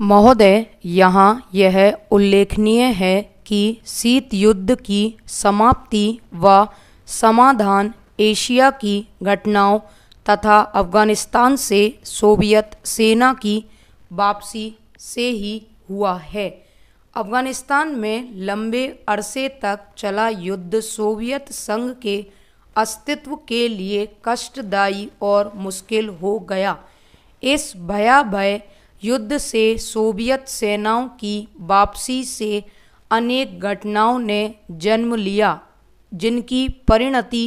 महोदय यहाँ यह उल्लेखनीय है कि शीत युद्ध की समाप्ति व समाधान एशिया की घटनाओं तथा अफगानिस्तान से सोवियत सेना की वापसी से ही हुआ है अफगानिस्तान में लंबे अरसे तक चला युद्ध सोवियत संघ के अस्तित्व के लिए कष्टदायी और मुश्किल हो गया इस भयाभय भय युद्ध से सोवियत सेनाओं की वापसी से अनेक घटनाओं ने जन्म लिया जिनकी परिणति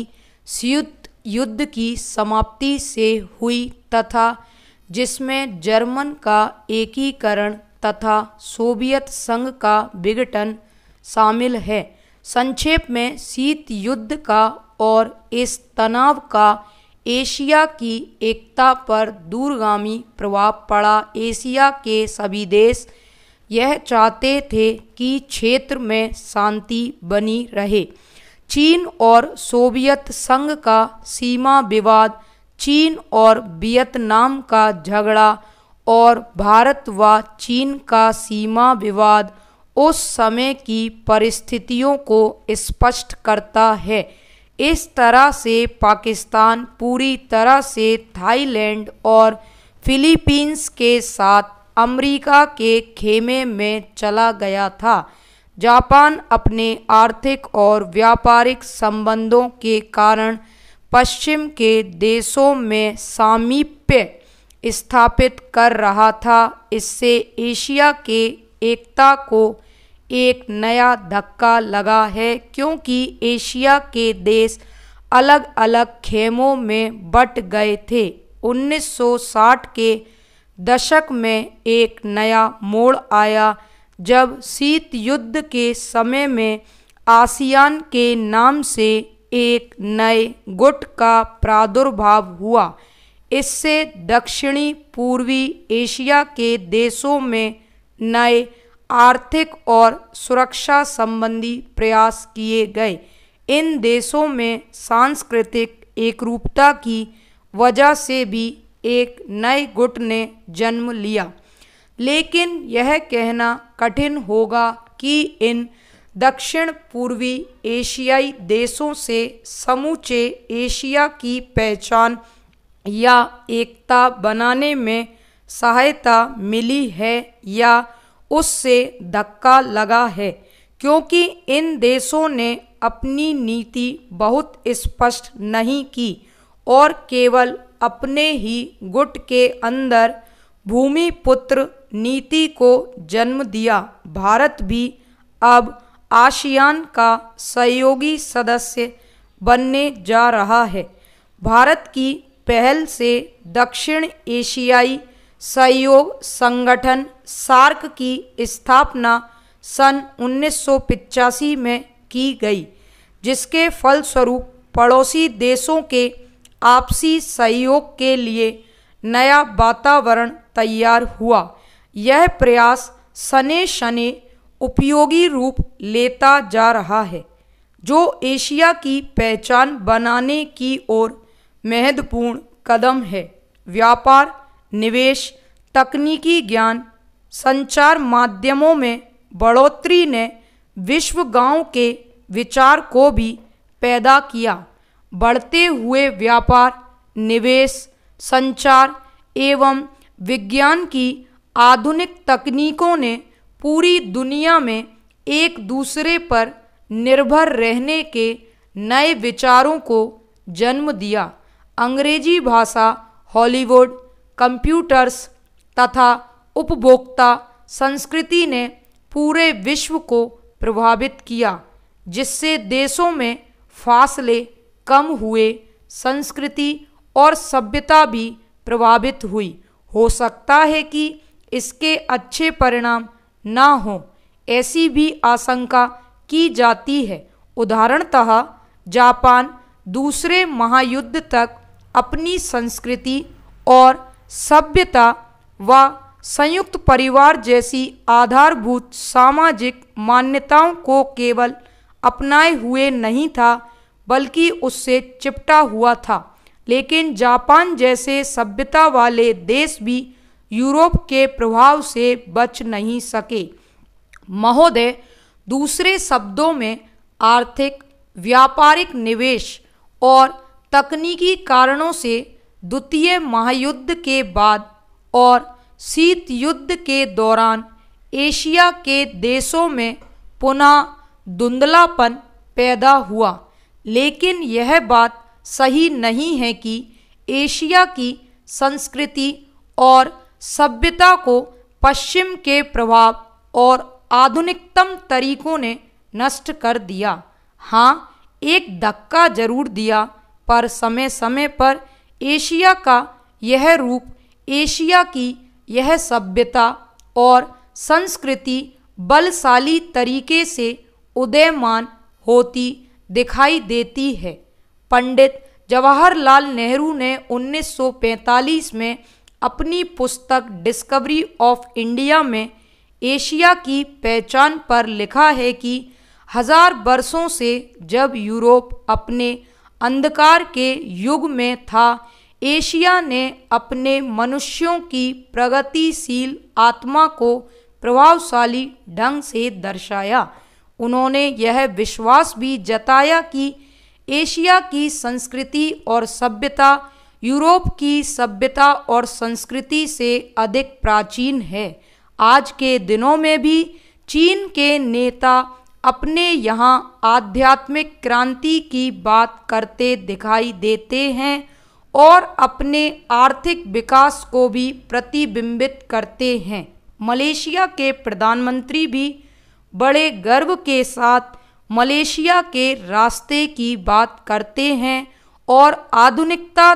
संयुक्त युद्ध की समाप्ति से हुई तथा जिसमें जर्मन का एकीकरण तथा सोवियत संघ का विघटन शामिल है संक्षेप में शीत युद्ध का और इस तनाव का एशिया की एकता पर दूरगामी प्रभाव पड़ा एशिया के सभी देश यह चाहते थे कि क्षेत्र में शांति बनी रहे चीन और सोवियत संघ का सीमा विवाद चीन और वियतनाम का झगड़ा और भारत व चीन का सीमा विवाद उस समय की परिस्थितियों को स्पष्ट करता है इस तरह से पाकिस्तान पूरी तरह से थाईलैंड और फिलीपींस के साथ अमेरिका के खेमे में चला गया था जापान अपने आर्थिक और व्यापारिक संबंधों के कारण पश्चिम के देशों में सामीप्य स्थापित कर रहा था इससे एशिया के एकता को एक नया धक्का लगा है क्योंकि एशिया के देश अलग अलग खेमों में बट गए थे 1960 के दशक में एक नया मोड़ आया जब शीत युद्ध के समय में आसियान के नाम से एक नए गुट का प्रादुर्भाव हुआ इससे दक्षिणी पूर्वी एशिया के देशों में नए आर्थिक और सुरक्षा संबंधी प्रयास किए गए इन देशों में सांस्कृतिक एकरूपता की वजह से भी एक नए गुट ने जन्म लिया लेकिन यह कहना कठिन होगा कि इन दक्षिण पूर्वी एशियाई देशों से समूचे एशिया की पहचान या एकता बनाने में सहायता मिली है या उससे धक्का लगा है क्योंकि इन देशों ने अपनी नीति बहुत स्पष्ट नहीं की और केवल अपने ही गुट के अंदर भूमिपुत्र नीति को जन्म दिया भारत भी अब आशियान का सहयोगी सदस्य बनने जा रहा है भारत की पहल से दक्षिण एशियाई सहयोग संगठन सार्क की स्थापना सन उन्नीस में की गई जिसके फलस्वरूप पड़ोसी देशों के आपसी सहयोग के लिए नया वातावरण तैयार हुआ यह प्रयास शनि शने उपयोगी रूप लेता जा रहा है जो एशिया की पहचान बनाने की ओर महत्वपूर्ण कदम है व्यापार निवेश तकनीकी ज्ञान संचार माध्यमों में बढ़ोतरी ने विश्व गांव के विचार को भी पैदा किया बढ़ते हुए व्यापार निवेश संचार एवं विज्ञान की आधुनिक तकनीकों ने पूरी दुनिया में एक दूसरे पर निर्भर रहने के नए विचारों को जन्म दिया अंग्रेजी भाषा हॉलीवुड कंप्यूटर्स तथा उपभोक्ता संस्कृति ने पूरे विश्व को प्रभावित किया जिससे देशों में फासले कम हुए संस्कृति और सभ्यता भी प्रभावित हुई हो सकता है कि इसके अच्छे परिणाम ना हों ऐसी भी आशंका की जाती है उदाहरणतः जापान दूसरे महायुद्ध तक अपनी संस्कृति और सभ्यता व संयुक्त परिवार जैसी आधारभूत सामाजिक मान्यताओं को केवल अपनाए हुए नहीं था बल्कि उससे चिपटा हुआ था लेकिन जापान जैसे सभ्यता वाले देश भी यूरोप के प्रभाव से बच नहीं सके महोदय दूसरे शब्दों में आर्थिक व्यापारिक निवेश और तकनीकी कारणों से द्वितीय महायुद्ध के बाद और शीत युद्ध के दौरान एशिया के देशों में पुनः धुंधलापन पैदा हुआ लेकिन यह बात सही नहीं है कि एशिया की संस्कृति और सभ्यता को पश्चिम के प्रभाव और आधुनिकतम तरीकों ने नष्ट कर दिया हाँ एक धक्का जरूर दिया पर समय समय पर एशिया का यह रूप एशिया की यह सभ्यता और संस्कृति बलशाली तरीके से उदयमान होती दिखाई देती है पंडित जवाहरलाल नेहरू ने 1945 में अपनी पुस्तक डिस्कवरी ऑफ इंडिया में एशिया की पहचान पर लिखा है कि हजार वर्षों से जब यूरोप अपने अंधकार के युग में था एशिया ने अपने मनुष्यों की प्रगतिशील आत्मा को प्रभावशाली ढंग से दर्शाया उन्होंने यह विश्वास भी जताया कि एशिया की संस्कृति और सभ्यता यूरोप की सभ्यता और संस्कृति से अधिक प्राचीन है आज के दिनों में भी चीन के नेता अपने यहाँ आध्यात्मिक क्रांति की बात करते दिखाई देते हैं और अपने आर्थिक विकास को भी प्रतिबिंबित करते हैं मलेशिया के प्रधानमंत्री भी बड़े गर्व के साथ मलेशिया के रास्ते की बात करते हैं और आधुनिकता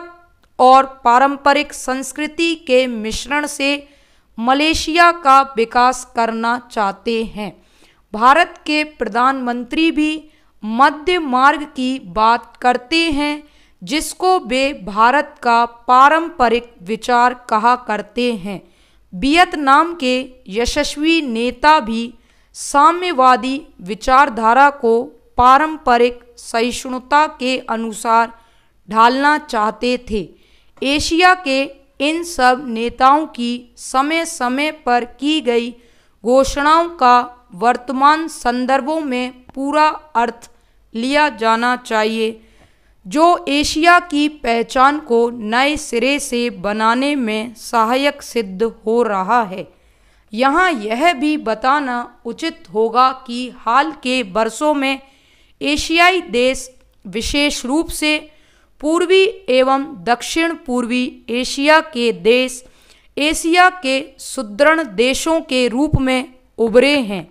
और पारंपरिक संस्कृति के मिश्रण से मलेशिया का विकास करना चाहते हैं भारत के प्रधानमंत्री भी मध्य मार्ग की बात करते हैं जिसको वे भारत का पारंपरिक विचार कहा करते हैं वियतनाम के यशस्वी नेता भी साम्यवादी विचारधारा को पारंपरिक सहिष्णुता के अनुसार ढालना चाहते थे एशिया के इन सब नेताओं की समय समय पर की गई घोषणाओं का वर्तमान संदर्भों में पूरा अर्थ लिया जाना चाहिए जो एशिया की पहचान को नए सिरे से बनाने में सहायक सिद्ध हो रहा है यहाँ यह भी बताना उचित होगा कि हाल के वर्षों में एशियाई देश विशेष रूप से पूर्वी एवं दक्षिण पूर्वी एशिया के देश एशिया के सुदृढ़ देशों के रूप में उभरे हैं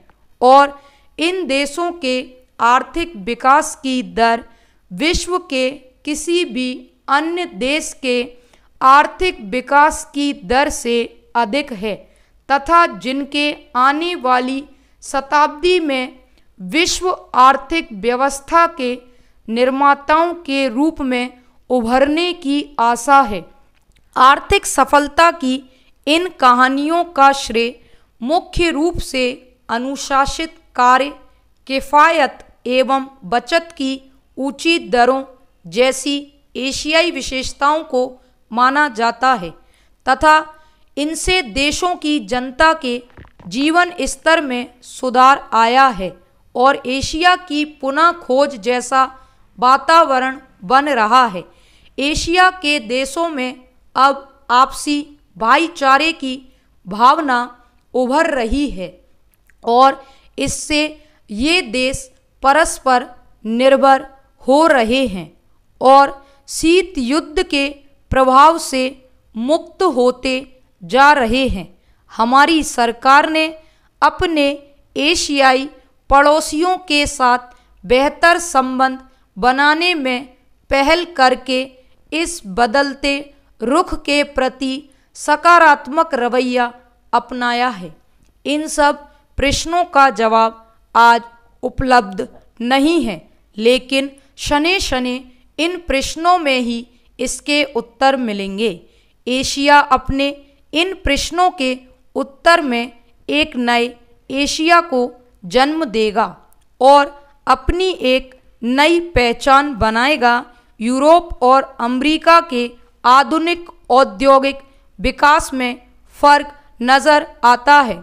और इन देशों के आर्थिक विकास की दर विश्व के किसी भी अन्य देश के आर्थिक विकास की दर से अधिक है तथा जिनके आने वाली शताब्दी में विश्व आर्थिक व्यवस्था के निर्माताओं के रूप में उभरने की आशा है आर्थिक सफलता की इन कहानियों का श्रेय मुख्य रूप से अनुशासित कार्य किफ़ायत एवं बचत की ऊंची दरों जैसी एशियाई विशेषताओं को माना जाता है तथा इनसे देशों की जनता के जीवन स्तर में सुधार आया है और एशिया की पुनः खोज जैसा वातावरण बन रहा है एशिया के देशों में अब आपसी भाईचारे की भावना उभर रही है और इससे ये देश परस्पर निर्भर हो रहे हैं और शीत युद्ध के प्रभाव से मुक्त होते जा रहे हैं हमारी सरकार ने अपने एशियाई पड़ोसियों के साथ बेहतर संबंध बनाने में पहल करके इस बदलते रुख के प्रति सकारात्मक रवैया अपनाया है इन सब प्रश्नों का जवाब आज उपलब्ध नहीं है लेकिन शनि शनि इन प्रश्नों में ही इसके उत्तर मिलेंगे एशिया अपने इन प्रश्नों के उत्तर में एक नए एशिया को जन्म देगा और अपनी एक नई पहचान बनाएगा यूरोप और अमेरिका के आधुनिक औद्योगिक विकास में फ़र्क नज़र आता है